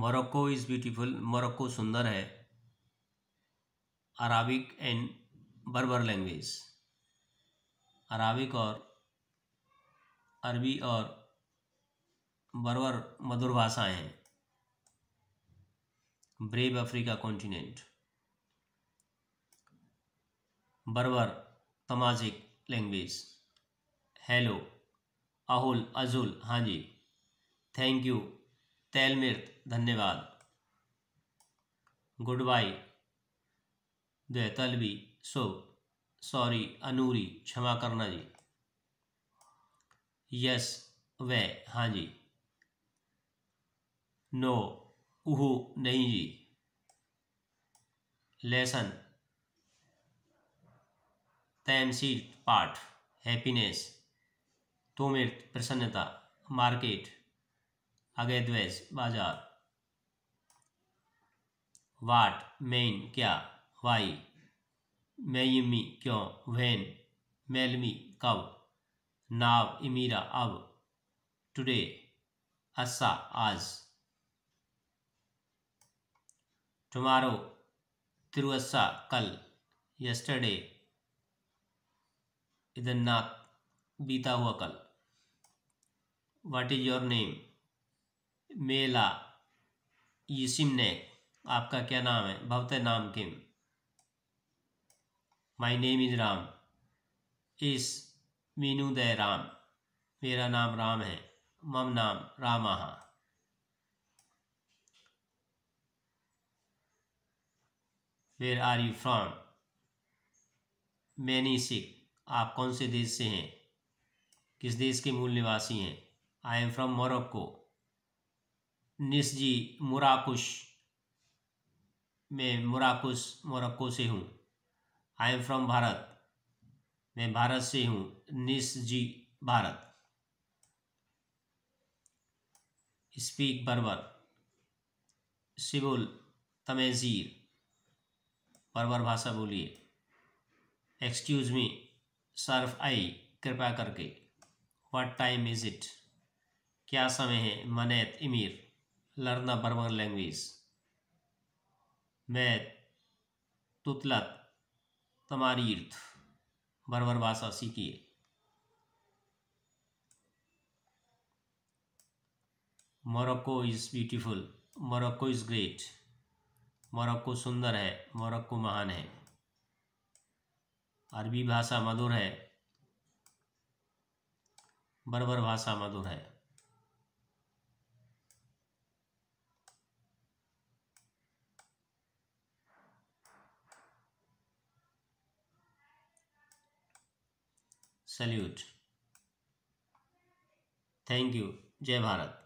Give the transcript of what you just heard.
Morocco is beautiful Morocco सुंदर है Arabic and Berber language Arabic और अरबी और बर्बर मधुर भाषाएं हैं ब्रेव अफ्रीका कॉन्टिनेंट बर्बर तमाजिक लैंग्वेज हेलो अहुल अजुल हाँ जी थैंक यू तैलमिर्त धन्यवाद गुड बाई द्वैतलबी सो सॉरी अनूरी क्षमा करना जी यस वे हाँ जी नो उह नहीं जी लेसन तैमसील पाठ हैप्पीनेस तोमिर्त प्रसन्नता मार्केट आगे द्वेष बाजार वाट मेन क्या वाई मेयमी क्यों वैन मेलमी कब नाव इमीरा अब टुडे अस्सा आज टुमारो तिरुअस्सा कल यस्टरडे इधर बीता हुआ कल वाट इज योर नेम मेला यूसिम ने आपका क्या नाम है भवत नाम किम माई नेम इज राम इस मीनू दय राम मेरा नाम राम है मम नाम रामाहा वेर आर यू फ्रॉम मैनी सिख आप कौन से देश से हैं किस देश के मूल निवासी हैं आई एम फ्रॉम मोरक्को निस्जी मुराकुश मैं मुराकुश मोरक्को से हूँ आई एम फ्रॉम भारत मैं भारत से हूँ निस्जी भारत स्पीक बर्बर सिबुल तमेज़ीर बर्बर भाषा बोलिए एक्सक्यूज़ मी सर्फ आई कृपया करके व्हाट टाइम इज़ इट क्या समय है मनेत इमीर learn the Burman language. मैथ तुतलत तमारीर्थ बर्बर भाषा सीखिए Morocco is beautiful Morocco is great Morocco सुंदर है मोरक्को महान है अरबी भाषा मधुर है बर्बर भाषा मधुर है सल्यूट थैंक यू जय भारत